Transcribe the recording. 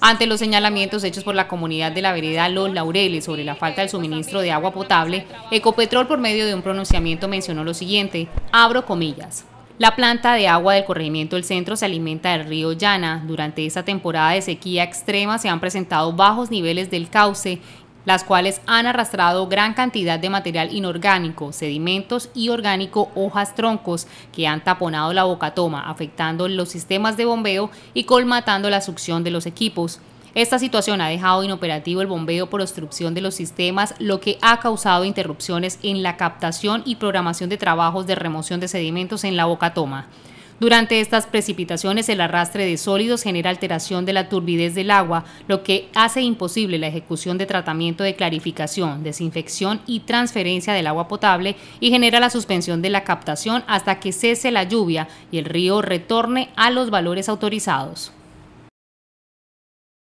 Ante los señalamientos hechos por la comunidad de la vereda Los Laureles sobre la falta del suministro de agua potable, Ecopetrol por medio de un pronunciamiento mencionó lo siguiente, abro comillas. La planta de agua del corregimiento del centro se alimenta del río Llana. Durante esta temporada de sequía extrema se han presentado bajos niveles del cauce las cuales han arrastrado gran cantidad de material inorgánico, sedimentos y orgánico, hojas troncos, que han taponado la bocatoma, afectando los sistemas de bombeo y colmatando la succión de los equipos. Esta situación ha dejado inoperativo el bombeo por obstrucción de los sistemas, lo que ha causado interrupciones en la captación y programación de trabajos de remoción de sedimentos en la bocatoma. Durante estas precipitaciones el arrastre de sólidos genera alteración de la turbidez del agua, lo que hace imposible la ejecución de tratamiento de clarificación, desinfección y transferencia del agua potable y genera la suspensión de la captación hasta que cese la lluvia y el río retorne a los valores autorizados.